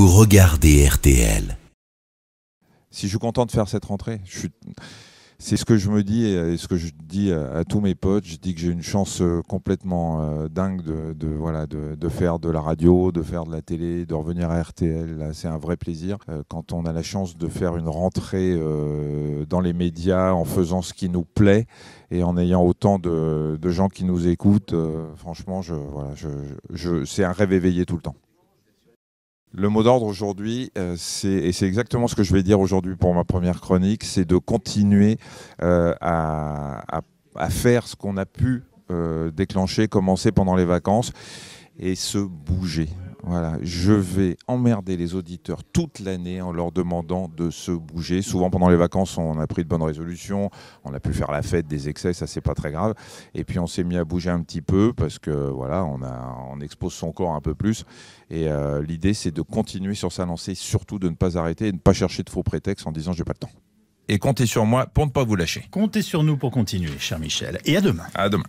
vous regardez RTL. Si je suis content de faire cette rentrée, c'est ce que je me dis et euh, ce que je dis à tous mes potes. Je dis que j'ai une chance euh, complètement euh, dingue de, voilà, de, faire de la radio, de faire de la télé, de revenir à RTL. C'est un vrai plaisir quand on a la chance de faire une rentrée dans les médias en faisant ce qui nous plaît et en ayant autant de, gens qui nous écoutent. Franchement, je, voilà, je, c'est un rêve éveillé tout le temps. Le mot d'ordre aujourd'hui, euh, c'est, et c'est exactement ce que je vais dire aujourd'hui pour ma première chronique, c'est de continuer euh, à, faire ce qu'on a pu euh, déclencher, commencer pendant les vacances et se bouger. Voilà, je vais emmerder les auditeurs toute l'année en leur demandant de se bouger. Souvent pendant les vacances, on a pris de bonnes résolutions, on a pu faire la fête, des excès, ça c'est pas très grave. Et puis on s'est mis à bouger un petit peu parce que voilà, on, expose son corps un peu plus. Et euh, l'idée c'est de continuer sur sa lancée, surtout de ne pas arrêter et de ne pas chercher de faux prétextes en disant j'ai pas le temps. Et comptez sur moi pour ne pas vous lâcher. Comptez sur nous pour continuer, cher Michel. Et à demain. À demain.